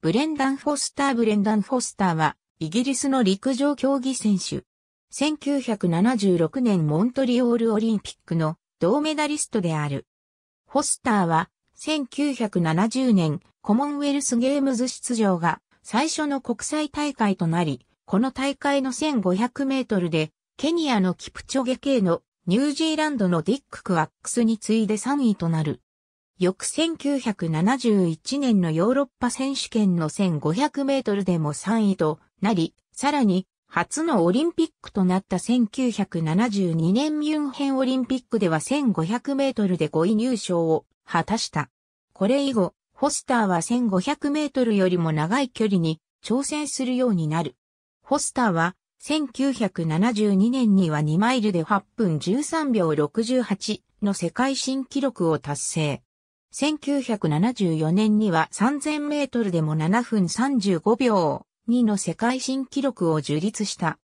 ブレンダン・フォスターブレンダン・フォスターは、イギリスの陸上競技選手。1976年モントリオールオリンピックの銅メダリストである。フォスターは、1970年コモンウェルスゲームズ出場が最初の国際大会となり、この大会の1500メートルで、ケニアのキプチョゲ系のニュージーランドのディック・クワックスに次いで3位となる。翌1971年のヨーロッパ選手権の1500メートルでも3位となり、さらに初のオリンピックとなった1972年ミュンヘンオリンピックでは1500メートルで5位入賞を果たした。これ以後、ホスターは1500メートルよりも長い距離に挑戦するようになる。ホスターは1972年には2マイルで8分13秒68の世界新記録を達成。1974年には3000メートルでも7分35秒2の世界新記録を樹立した。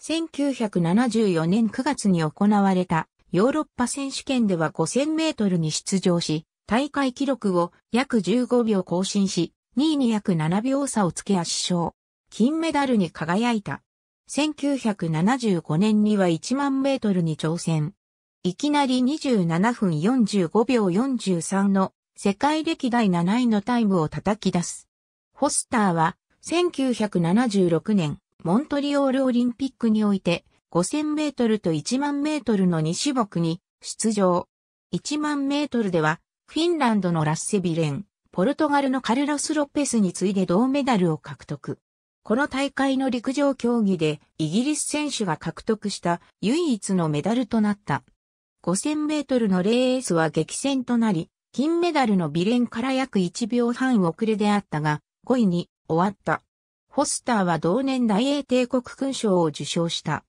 1974年9月に行われたヨーロッパ選手権では5000メートルに出場し、大会記録を約15秒更新し、2位に約7秒差をつけ圧勝。金メダルに輝いた。1975年には1万メートルに挑戦。いきなり27分45秒43の世界歴代7位のタイムを叩き出す。フォスターは1976年モントリオールオリンピックにおいて5000メートルと1万メートルの2種目に出場。1万メートルではフィンランドのラッセビレン、ポルトガルのカルロス・ロペスに次いで銅メダルを獲得。この大会の陸上競技でイギリス選手が獲得した唯一のメダルとなった。5000メートルのレースは激戦となり、金メダルのビレンから約1秒半遅れであったが、5位に終わった。ホスターは同年大英帝国勲章を受章した。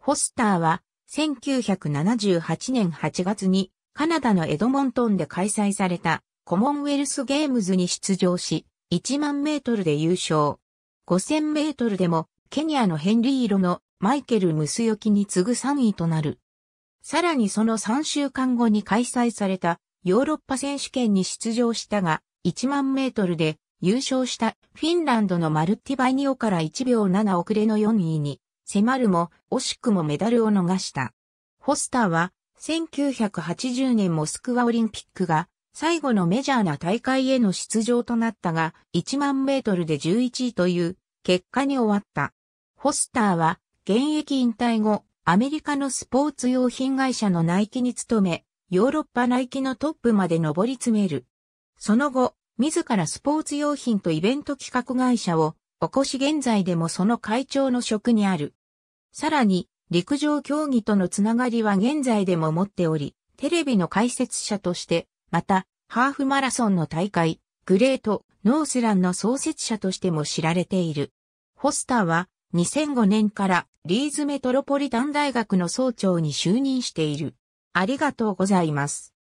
ホスターは1978年8月にカナダのエドモントンで開催されたコモンウェルスゲームズに出場し、1万メートルで優勝。5000メートルでもケニアのヘンリー色のマイケル・ムスヨキに次ぐ3位となる。さらにその3週間後に開催されたヨーロッパ選手権に出場したが、1万メートルで優勝したフィンランドのマルティバイニオから1秒7遅れの4位に迫るも惜しくもメダルを逃した。ホスターは1980年モスクワオリンピックが最後のメジャーな大会への出場となったが1万メートルで11位という結果に終わった。ホスターは現役引退後アメリカのスポーツ用品会社のナイキに勤め、ヨーロッパナイキのトップまで上り詰める。その後、自らスポーツ用品とイベント企画会社を起こし現在でもその会長の職にある。さらに、陸上競技とのつながりは現在でも持っており、テレビの解説者として、また、ハーフマラソンの大会、グレート、ノースランの創設者としても知られている。ホスターは2005年からリーズメトロポリタン大学の総長に就任している。ありがとうございます。